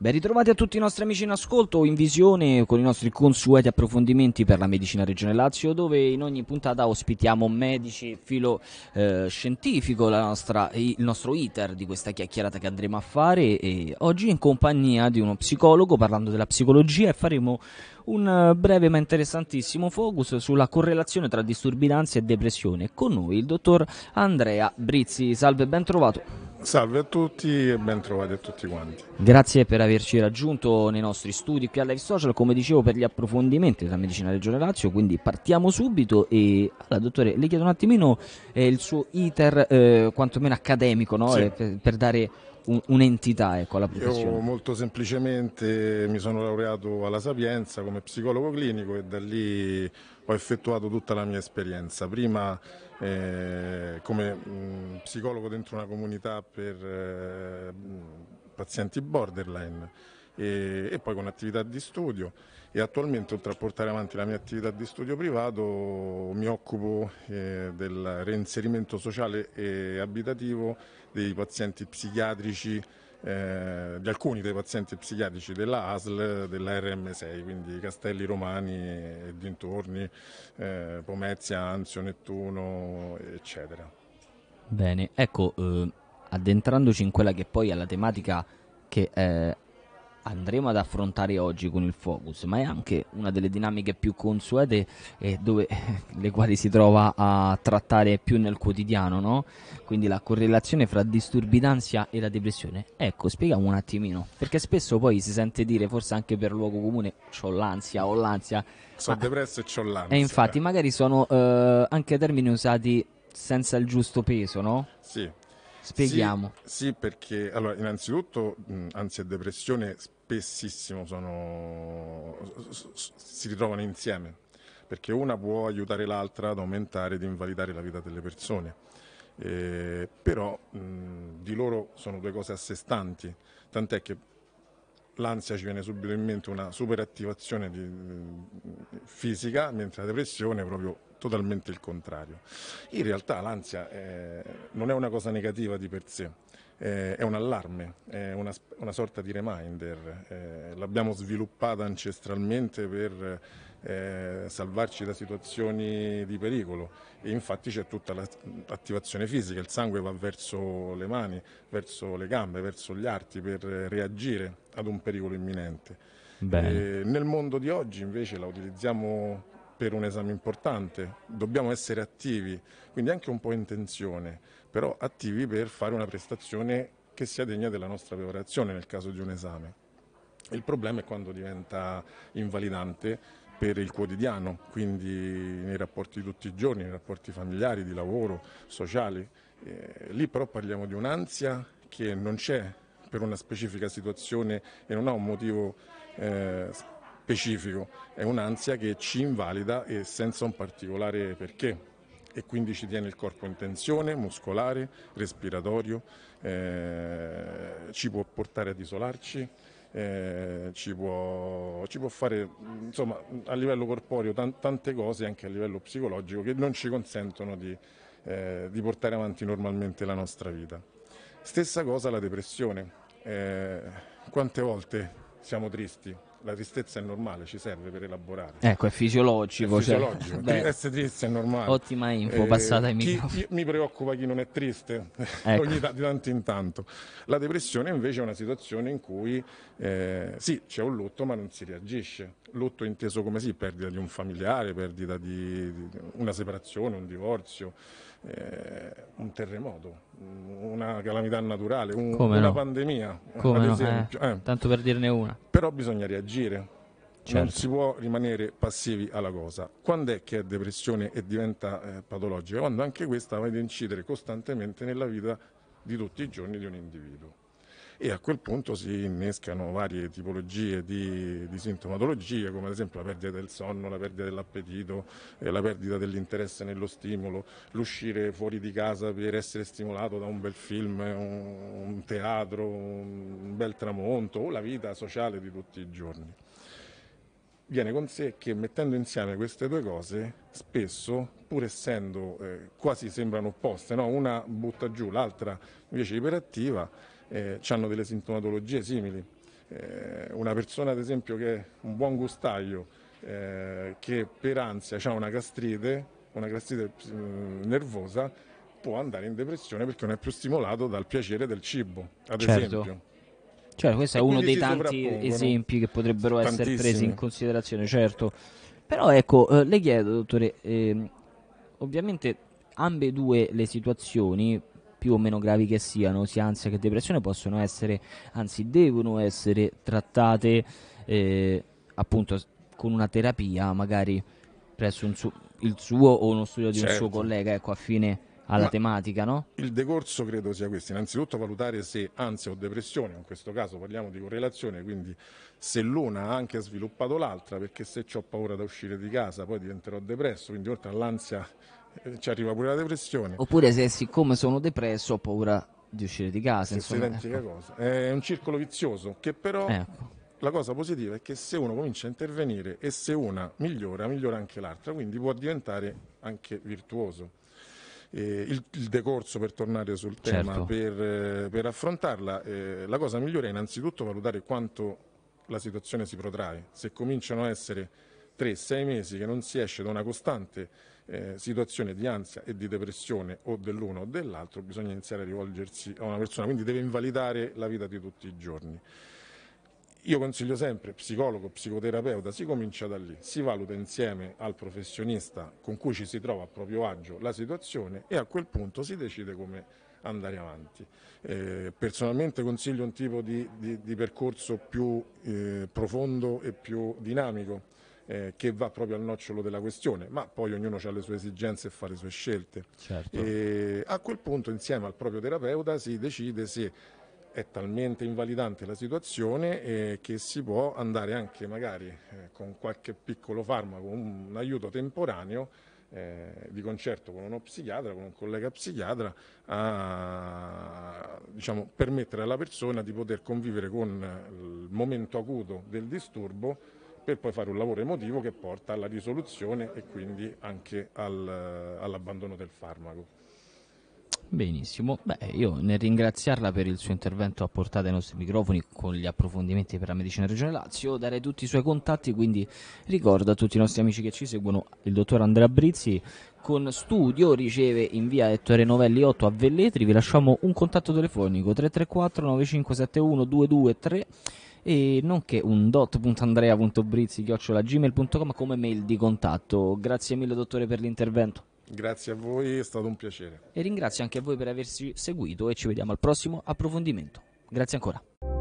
Ben ritrovati a tutti i nostri amici in ascolto o in visione con i nostri consueti approfondimenti per la medicina regione Lazio dove in ogni puntata ospitiamo medici filo eh, scientifico, nostra, il nostro iter di questa chiacchierata che andremo a fare e oggi in compagnia di uno psicologo parlando della psicologia e faremo un eh, breve ma interessantissimo focus sulla correlazione tra disturbi d'ansia e depressione con noi il dottor Andrea Brizzi. Salve, ben trovato. Salve a tutti e ben trovati a tutti quanti. Grazie per averci raggiunto nei nostri studi qui a Live Social, come dicevo per gli approfondimenti della medicina Regione Lazio, quindi partiamo subito e allora dottore le chiedo un attimino eh, il suo iter eh, quantomeno accademico no? sì. eh, per, per, dare un'entità ecco, la all'applicazione? Io molto semplicemente mi sono laureato alla Sapienza come psicologo clinico e da lì ho effettuato tutta la mia esperienza. Prima eh, come mh, psicologo dentro una comunità per eh, pazienti borderline e, e poi con attività di studio e attualmente oltre a portare avanti la mia attività di studio privato mi occupo eh, del reinserimento sociale e abitativo dei pazienti psichiatrici eh, di alcuni dei pazienti psichiatrici della ASL della RM6, quindi Castelli Romani e dintorni, eh, Pomezia, Anzio, Nettuno, eccetera. Bene, ecco, eh, addentrandoci in quella che poi è la tematica che è eh, andremo ad affrontare oggi con il focus, ma è anche una delle dinamiche più consuete e dove, le quali si trova a trattare più nel quotidiano, no? Quindi la correlazione fra disturbi d'ansia e la depressione. Ecco, spieghiamo un attimino, perché spesso poi si sente dire, forse anche per luogo comune, ho l'ansia, ho l'ansia. Sono depresso e ho l'ansia. E infatti magari sono eh, anche termini usati senza il giusto peso, no? Sì. Spieghiamo. Sì, sì perché allora, innanzitutto mh, ansia e depressione spesso spessissimo sono, si ritrovano insieme, perché una può aiutare l'altra ad aumentare ed invalidare la vita delle persone. Eh, però mh, di loro sono due cose a sé stanti, tant'è che l'ansia ci viene subito in mente una superattivazione di, eh, fisica, mentre la depressione è proprio totalmente il contrario. In realtà l'ansia eh, non è una cosa negativa di per sé, eh, è un allarme, è una, una sorta di reminder, eh, l'abbiamo sviluppata ancestralmente per eh, salvarci da situazioni di pericolo e infatti c'è tutta l'attivazione fisica, il sangue va verso le mani, verso le gambe, verso gli arti per reagire ad un pericolo imminente. nel mondo di oggi invece la utilizziamo per un esame importante, dobbiamo essere attivi, quindi anche un po' in tensione, però attivi per fare una prestazione che sia degna della nostra preparazione nel caso di un esame. Il problema è quando diventa invalidante per il quotidiano, quindi nei rapporti di tutti i giorni, nei rapporti familiari, di lavoro, sociali. Eh, lì però parliamo di un'ansia che non c'è per una specifica situazione e non ha un motivo eh, specifico, è un'ansia che ci invalida e senza un particolare perché e quindi ci tiene il corpo in tensione muscolare, respiratorio, eh, ci può portare ad isolarci eh, ci, può, ci, può, fare insomma, a livello corporeo tante cose anche a livello psicologico che non ci consentono di, eh, di portare avanti normalmente la nostra vita. Stessa cosa la depressione. Eh, quante volte siamo tristi, la tristezza è normale, ci serve per elaborare. Ecco, è fisiologico. È cioè, fisiologico. Cioè, essere triste è normale. Ottima info, eh, passata ai microfoni. Mi preoccupa chi non è triste, ecco. ogni t- di tanto in tanto. La depressione invece è una situazione in cui eh, sì, c'è un lutto ma non si reagisce. Lutto inteso come sì, perdita di un familiare, perdita di, di una separazione, un divorzio, eh, un terremoto, una calamità naturale, un, una no? pandemia. Come no? Eh? Eh. Tanto per dirne una. Però bisogna reagire agire. Certo. Non si può rimanere passivi alla cosa. Quando è che è depressione e diventa eh, patologica? Quando anche questa va ad incidere costantemente nella vita di tutti i giorni di un individuo e a quel punto si innescano varie tipologie di, di sintomatologie come ad esempio la perdita del sonno, la perdita dell'appetito, eh, la perdita dell'interesse nello stimolo, l'uscire fuori di casa per essere stimolato da un bel film, un, un teatro, un bel tramonto o la vita sociale di tutti i giorni viene con sé che mettendo insieme queste due cose, spesso, pur essendo eh, quasi sembrano opposte, no? una butta giù, l'altra invece iperattiva, eh, hanno delle sintomatologie simili. Eh, una persona, ad esempio, che è un buon gustaio, eh, che per ansia ha una gastrite, una gastrite mm, nervosa, può andare in depressione perché non è più stimolato dal piacere del cibo, ad certo. esempio. Cioè, questo è uno dei tanti esempi che potrebbero Tantissime. essere presi in considerazione, certo. Però ecco, eh, le chiedo, dottore, eh, ovviamente ambedue le situazioni, più o meno gravi che siano, sia ansia che depressione, possono essere, anzi devono essere trattate eh, appunto con una terapia, magari presso su- il suo o uno studio di certo. un suo certo. collega, ecco, a fine alla Ma tematica, no? Il decorso credo sia questo, innanzitutto valutare se ansia o depressione, in questo caso parliamo di correlazione, quindi se l'una ha anche sviluppato l'altra, perché se ho paura da uscire di casa poi diventerò depresso, quindi oltre all'ansia eh, ci arriva pure la depressione. Oppure se siccome sono depresso ho paura di uscire di casa. Insomma, ecco. cosa. È un circolo vizioso che però ecco. la cosa positiva è che se uno comincia a intervenire e se una migliora, migliora anche l'altra, quindi può diventare anche virtuoso. Eh, il, il, decorso per tornare sul tema, certo. per, eh, per, affrontarla. Eh, la cosa migliore è innanzitutto valutare quanto la situazione si protrae. Se cominciano a essere 3-6 mesi che non si esce da una costante eh, situazione di ansia e di depressione o dell'uno o dell'altro, bisogna iniziare a rivolgersi a una persona, quindi deve invalidare la vita di tutti i giorni. Io consiglio sempre psicologo, psicoterapeuta, si comincia da lì, si valuta insieme al professionista con cui ci si trova a proprio agio la situazione e a quel punto si decide come andare avanti. Eh, personalmente consiglio un tipo di, di, di percorso più eh, profondo e più dinamico eh, che va proprio al nocciolo della questione, ma poi ognuno ha le sue esigenze e fa le sue scelte. Certo. Eh, a quel punto insieme al proprio terapeuta si decide se è talmente invalidante la situazione eh, che si può andare anche magari eh, con qualche piccolo farmaco, un, un aiuto temporaneo eh, di concerto con uno psichiatra, con un collega psichiatra, a diciamo, permettere alla persona di poter convivere con eh, il momento acuto del disturbo per poi fare un lavoro emotivo che porta alla risoluzione e quindi anche al, eh, all'abbandono del farmaco. Benissimo, beh, io nel ringraziarla per il suo intervento a portata ai nostri microfoni con gli approfondimenti per la medicina regionale Lazio, darei tutti i suoi contatti, quindi ricordo a tutti i nostri amici che ci seguono il dottor Andrea Brizzi con studio riceve in via Ettore Novelli 8 a Velletri, vi lasciamo un contatto telefonico 334 9571 223 e nonché un dot.andrea.brizzi.gmail.com come mail di contatto. Grazie mille dottore per l'intervento. Grazie a voi, è stato un piacere. E ringrazio anche a voi per averci seguito e ci vediamo al prossimo approfondimento. Grazie ancora.